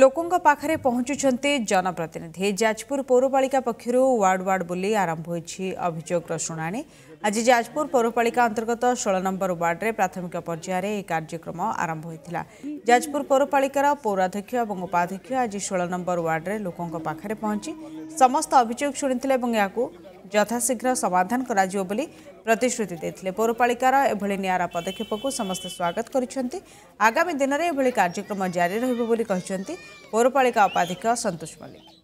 ଲୋକଙ୍କ ପାଖରେ ପହଞ୍ଚୁଛନ୍ତି ଜନପ୍ରତିନିଧି ଯାଜପୁର ପୌରପାଳିକା ପକ୍ଷରୁ ୱାର୍ଡ ୱାର୍ଡ ବୁଲି ଆରମ୍ଭ ହୋଇଛି ଅଭିଯୋଗର ଶୁଣାଣି ଆଜି ଯାଜପୁର ପୌରପାଳିକା ଅନ୍ତର୍ଗତ ଷୋହଳ ନମ୍ବର ୱାର୍ଡରେ ପ୍ରାଥମିକ ପର୍ଯ୍ୟାୟରେ ଏହି କାର୍ଯ୍ୟକ୍ରମ ଆରମ୍ଭ ହୋଇଥିଲା ଯାଜପୁର ପୌରପାଳିକାର ପୌରାଧ୍ୟକ୍ଷ ଏବଂ ଉପାଧ୍ୟକ୍ଷ ଆଜି ଷୋହଳ ନମ୍ବର ୱାର୍ଡରେ ଲୋକଙ୍କ ପାଖରେ ପହଞ୍ଚି ସମସ୍ତ ଅଭିଯୋଗ ଶୁଣିଥିଲେ ଏବଂ ଏହାକୁ ଯଥାଶୀଘ୍ର ସମାଧାନ କରାଯିବ ବୋଲି ପ୍ରତିଶ୍ରୁତି ଦେଇଥିଲେ ପୌରପାଳିକାର ଏଭଳି ନିଆରା ପଦକ୍ଷେପକୁ ସମସ୍ତେ ସ୍ୱାଗତ କରିଛନ୍ତି ଆଗାମୀ ଦିନରେ ଏଭଳି କାର୍ଯ୍ୟକ୍ରମ ଜାରି ରହିବ ବୋଲି କହିଛନ୍ତି ପୌରପାଳିକା ଉପାଧ୍ୟକ୍ଷ ସନ୍ତୋଷ ମଲ୍ଲିକ